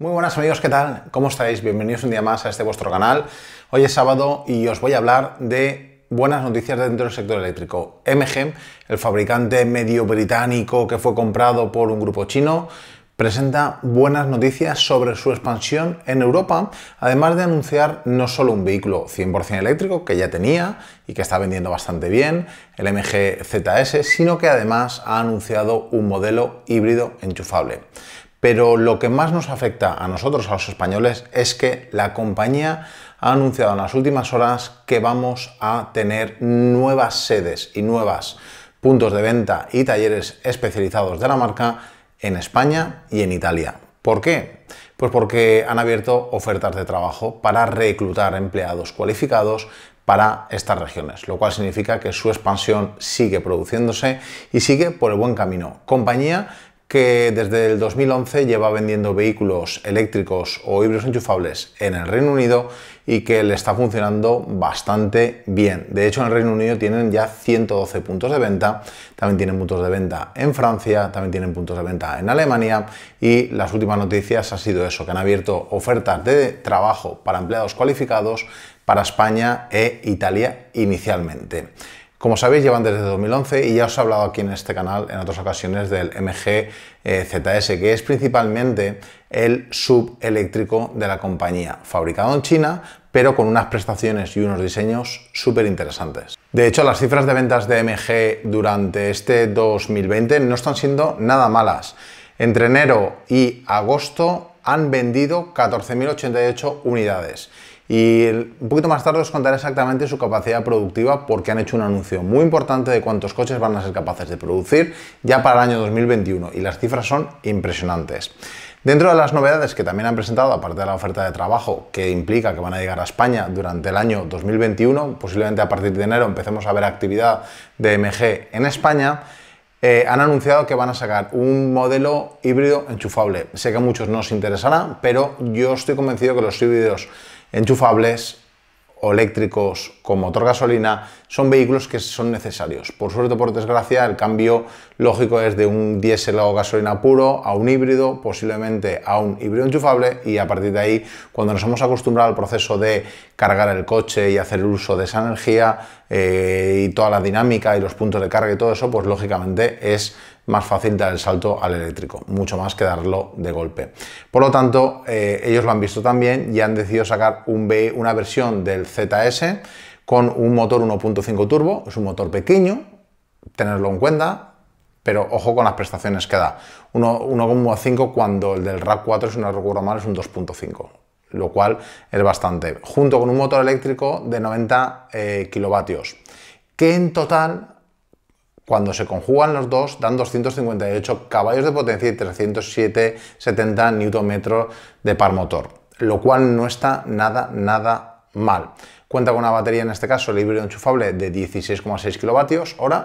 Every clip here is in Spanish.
Muy buenas amigos, ¿qué tal? ¿Cómo estáis? Bienvenidos un día más a este vuestro canal. Hoy es sábado y os voy a hablar de buenas noticias dentro del sector eléctrico. MG, el fabricante medio británico que fue comprado por un grupo chino, presenta buenas noticias sobre su expansión en Europa, además de anunciar no solo un vehículo 100% eléctrico que ya tenía y que está vendiendo bastante bien, el MG ZS, sino que además ha anunciado un modelo híbrido enchufable. Pero lo que más nos afecta a nosotros, a los españoles, es que la compañía ha anunciado en las últimas horas que vamos a tener nuevas sedes y nuevos puntos de venta y talleres especializados de la marca en España y en Italia. ¿Por qué? Pues porque han abierto ofertas de trabajo para reclutar empleados cualificados para estas regiones, lo cual significa que su expansión sigue produciéndose y sigue por el buen camino. Compañía que desde el 2011 lleva vendiendo vehículos eléctricos o híbridos enchufables en el Reino Unido y que le está funcionando bastante bien. De hecho, en el Reino Unido tienen ya 112 puntos de venta, también tienen puntos de venta en Francia, también tienen puntos de venta en Alemania y las últimas noticias ha sido eso, que han abierto ofertas de trabajo para empleados cualificados para España e Italia inicialmente. Como sabéis, llevan desde 2011 y ya os he hablado aquí en este canal en otras ocasiones del MG eh, ZS, que es principalmente el subeléctrico de la compañía, fabricado en China, pero con unas prestaciones y unos diseños súper interesantes. De hecho, las cifras de ventas de MG durante este 2020 no están siendo nada malas. Entre enero y agosto han vendido 14.088 unidades y un poquito más tarde os contaré exactamente su capacidad productiva porque han hecho un anuncio muy importante de cuántos coches van a ser capaces de producir ya para el año 2021 y las cifras son impresionantes. Dentro de las novedades que también han presentado, aparte de la oferta de trabajo que implica que van a llegar a España durante el año 2021, posiblemente a partir de enero empecemos a ver actividad de e MG en España, eh, han anunciado que van a sacar un modelo híbrido enchufable. Sé que a muchos no os interesará, pero yo estoy convencido que los híbridos enchufables o eléctricos con motor gasolina son vehículos que son necesarios. Por suerte o por desgracia, el cambio lógico es de un diésel o gasolina puro a un híbrido, posiblemente a un híbrido enchufable y a partir de ahí, cuando nos hemos acostumbrado al proceso de cargar el coche y hacer el uso de esa energía eh, y toda la dinámica y los puntos de carga y todo eso, pues lógicamente es más fácil dar el salto al eléctrico, mucho más que darlo de golpe. Por lo tanto, eh, ellos lo han visto también y han decidido sacar una versión del ZS con un motor 1.5 turbo, es un motor pequeño, tenerlo en cuenta, pero ojo con las prestaciones que da. 1.5 cuando el del RAV4, es una recuerdo es un 2.5 lo cual es bastante, junto con un motor eléctrico de 90 kW, eh, kilovatios, que en total cuando se conjugan los dos, dan 258 caballos de potencia y 307,70 Nm de par motor, lo cual no está nada, nada mal. Cuenta con una batería, en este caso, libre híbrido enchufable de 16,6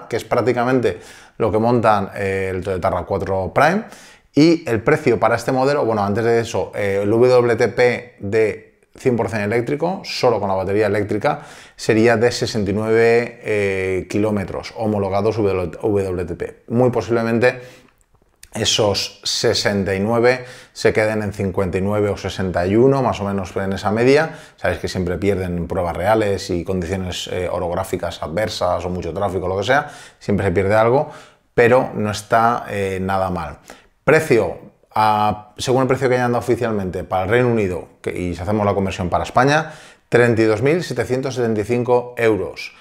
kWh, que es prácticamente lo que montan eh, el Toyota 4 Prime. Y el precio para este modelo, bueno, antes de eso, eh, el WTP de 100% eléctrico, solo con la batería eléctrica, sería de 69 eh, kilómetros homologados WTP. Muy posiblemente esos 69 se queden en 59 o 61, más o menos en esa media. Sabéis que siempre pierden pruebas reales y condiciones eh, orográficas adversas o mucho tráfico, lo que sea. Siempre se pierde algo, pero no está eh, nada mal. Precio, según el precio que hayan dado oficialmente para el Reino Unido, y si hacemos la conversión para España, 32.775 euros.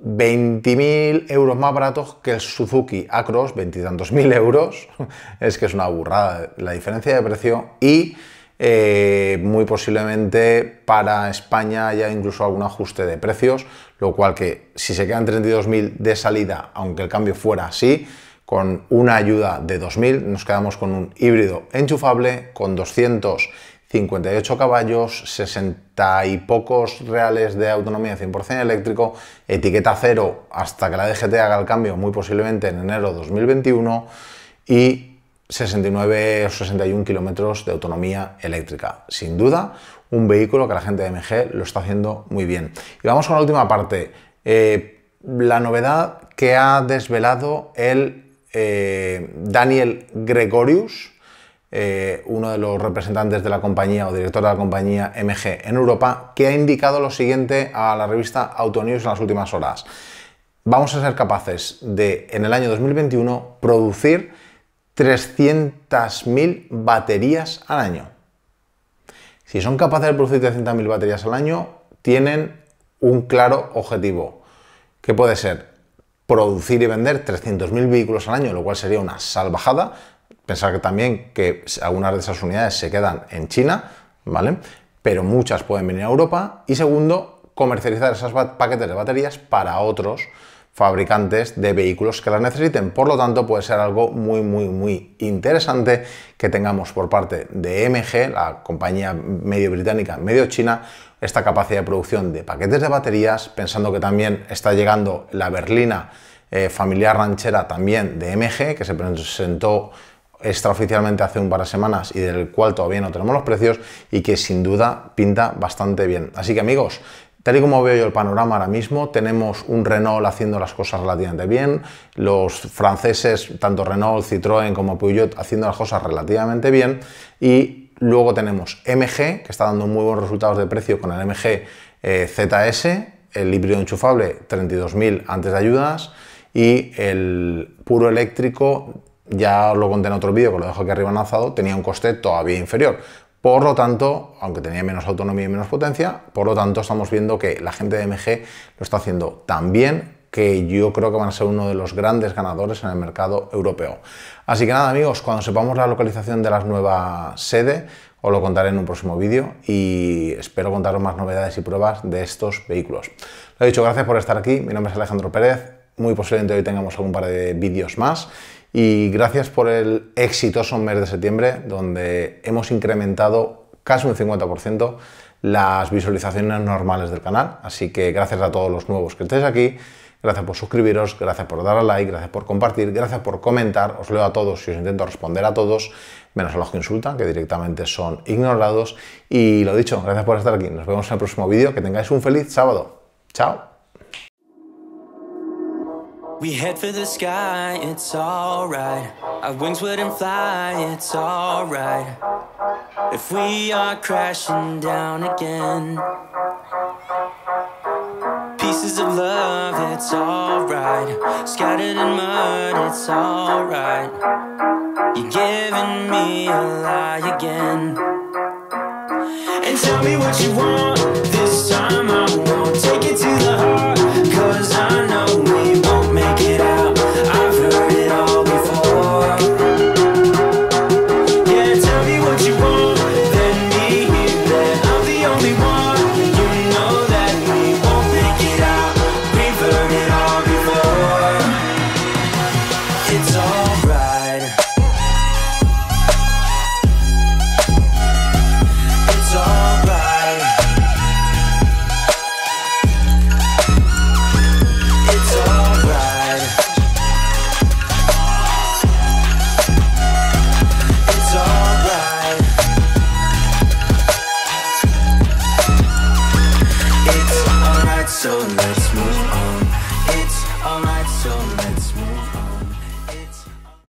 20.000 euros más baratos que el Suzuki Acros, veintitantos mil euros, es que es una burrada la diferencia de precio y eh, muy posiblemente para España haya incluso algún ajuste de precios, lo cual que si se quedan 32.000 de salida, aunque el cambio fuera así, con una ayuda de 2.000 nos quedamos con un híbrido enchufable con 258 caballos, 60 y pocos reales de autonomía 100% eléctrico, etiqueta cero hasta que la DGT haga el cambio muy posiblemente en enero 2021 y 69 o 61 kilómetros de autonomía eléctrica. Sin duda, un vehículo que la gente de MG lo está haciendo muy bien. Y vamos con la última parte. Eh, la novedad que ha desvelado el eh, Daniel Gregorius, eh, uno de los representantes de la compañía o director de la compañía MG en Europa, que ha indicado lo siguiente a la revista Autonews en las últimas horas. Vamos a ser capaces de, en el año 2021, producir 300.000 baterías al año. Si son capaces de producir 300.000 baterías al año, tienen un claro objetivo, que puede ser producir y vender 300.000 vehículos al año, lo cual sería una salvajada. Pensar que también que algunas de esas unidades se quedan en China, ¿vale? Pero muchas pueden venir a Europa. Y segundo, comercializar esos paquetes de baterías para otros fabricantes de vehículos que las necesiten. Por lo tanto, puede ser algo muy, muy, muy interesante que tengamos por parte de MG, la compañía medio británica, medio china, esta capacidad de producción de paquetes de baterías, pensando que también está llegando la berlina eh, familiar ranchera también de MG, que se presentó extraoficialmente hace un par de semanas y del cual todavía no tenemos los precios y que sin duda pinta bastante bien. Así que amigos, Tal y como veo yo el panorama ahora mismo, tenemos un Renault haciendo las cosas relativamente bien, los franceses, tanto Renault, Citroën como Peugeot, haciendo las cosas relativamente bien, y luego tenemos MG, que está dando muy buenos resultados de precio con el MG eh, ZS, el híbrido enchufable 32.000 antes de ayudas, y el puro eléctrico ya os lo conté en otro vídeo que lo dejo aquí arriba lanzado, tenía un coste todavía inferior. Por lo tanto, aunque tenía menos autonomía y menos potencia, por lo tanto estamos viendo que la gente de MG lo está haciendo tan bien que yo creo que van a ser uno de los grandes ganadores en el mercado europeo. Así que nada amigos, cuando sepamos la localización de la nueva sede, os lo contaré en un próximo vídeo y espero contaros más novedades y pruebas de estos vehículos. Lo he dicho, gracias por estar aquí, mi nombre es Alejandro Pérez, muy posiblemente hoy tengamos algún par de vídeos más y gracias por el exitoso mes de septiembre donde hemos incrementado casi un 50% las visualizaciones normales del canal. Así que gracias a todos los nuevos que estéis aquí, gracias por suscribiros, gracias por dar a like, gracias por compartir, gracias por comentar, os leo a todos y os intento responder a todos, menos a los que insultan, que directamente son ignorados. Y lo dicho, gracias por estar aquí, nos vemos en el próximo vídeo, que tengáis un feliz sábado. Chao. We head for the sky, it's alright. Our wings wouldn't fly, it's alright. If we are crashing down again, pieces of love, it's alright. Scattered in mud, it's alright. You're giving me a lie again. And tell me what you want this time. i